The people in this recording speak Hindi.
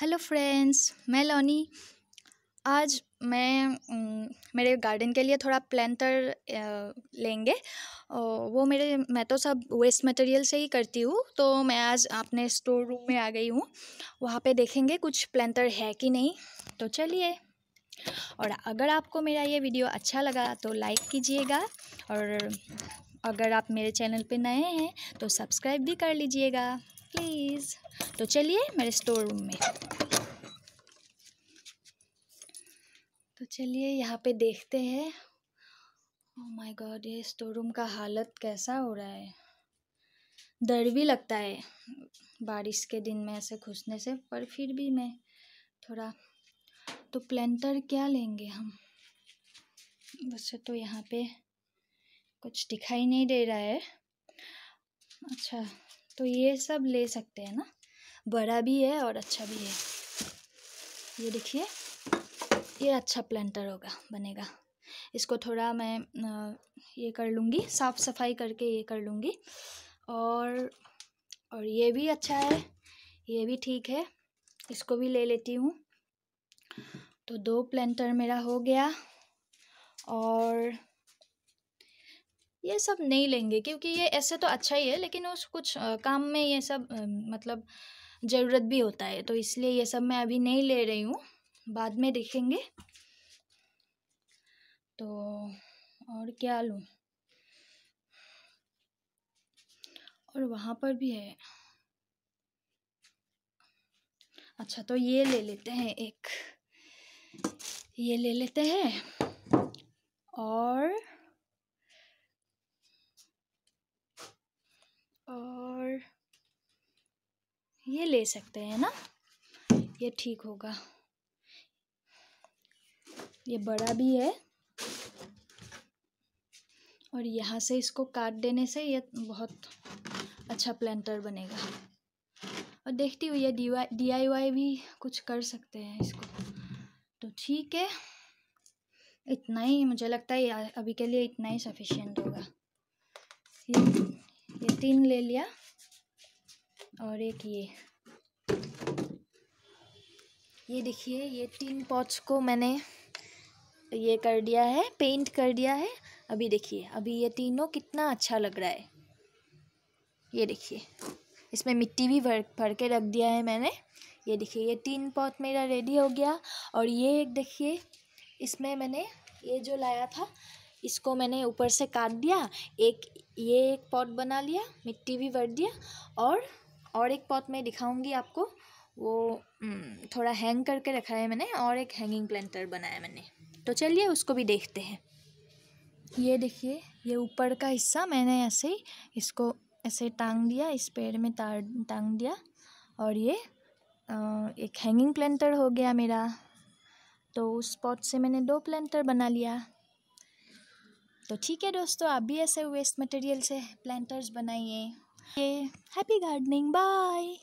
हेलो फ्रेंड्स मैं लोनी आज मैं मेरे गार्डन के लिए थोड़ा प्लांटर लेंगे वो मेरे मैं तो सब वेस्ट मटेरियल से ही करती हूँ तो मैं आज अपने स्टोर रूम में आ गई हूँ वहाँ पे देखेंगे कुछ प्लांटर है कि नहीं तो चलिए और अगर आपको मेरा ये वीडियो अच्छा लगा तो लाइक कीजिएगा और अगर आप मेरे चैनल पे नए हैं तो सब्सक्राइब भी कर लीजिएगा प्लीज़ तो चलिए मेरे स्टोर रूम में तो चलिए यहाँ पे देखते हैं ओह माय गॉड ये स्टोर रूम का हालत कैसा हो रहा है डर भी लगता है बारिश के दिन में ऐसे घुसने से पर फिर भी मैं थोड़ा तो प्लेंटर क्या लेंगे हम वैसे तो यहाँ पे कुछ दिखाई नहीं दे रहा है अच्छा तो ये सब ले सकते हैं ना बड़ा भी है और अच्छा भी है ये देखिए ये अच्छा प्लांटर होगा बनेगा इसको थोड़ा मैं ये कर लूँगी साफ़ सफाई करके ये कर लूँगी और और ये भी अच्छा है ये भी ठीक है इसको भी ले लेती हूँ तो दो प्लांटर मेरा हो गया और ये सब नहीं लेंगे क्योंकि ये ऐसे तो अच्छा ही है लेकिन उस कुछ काम में ये सब मतलब ज़रूरत भी होता है तो इसलिए ये सब मैं अभी नहीं ले रही हूँ बाद में देखेंगे तो और क्या लूँ और वहाँ पर भी है अच्छा तो ये ले लेते हैं एक ये ले लेते हैं ये ले सकते हैं ना ये ठीक होगा ये बड़ा भी है और यहाँ से इसको काट देने से ये बहुत अच्छा प्लांटर बनेगा और देखती हुई ये डी आई भी कुछ कर सकते हैं इसको तो ठीक है इतना ही मुझे लगता है अभी के लिए इतना ही सफिशियंट होगा ये ये तीन ले लिया और एक ये ये देखिए ये तीन पॉट्स को मैंने ये कर दिया है पेंट कर दिया है अभी देखिए अभी ये तीनों कितना अच्छा लग रहा है ये देखिए इसमें मिट्टी भी भर भर के रख दिया है मैंने ये देखिए ये तीन पॉट मेरा रेडी हो गया और ये एक देखिए इसमें मैंने ये जो लाया था इसको मैंने ऊपर से काट दिया एक ये एक पॉट बना लिया मिट्टी भी भर दिया और और एक पॉट में दिखाऊँगी आपको वो थोड़ा हैंग करके रखा है मैंने और एक हैंगिंग प्लांटर बनाया मैंने तो चलिए उसको भी देखते हैं ये देखिए ये ऊपर का हिस्सा मैंने ऐसे ही इसको ऐसे टांग दिया इस पेड़ में तार टांग दिया और ये एक हैंगिंग प्लांटर हो गया मेरा तो उस पॉट से मैंने दो प्लांटर बना लिया तो ठीक है दोस्तों आप भी ऐसे वेस्ट मटेरियल से प्लांटर्स बनाइए Okay, happy gardening. Bye.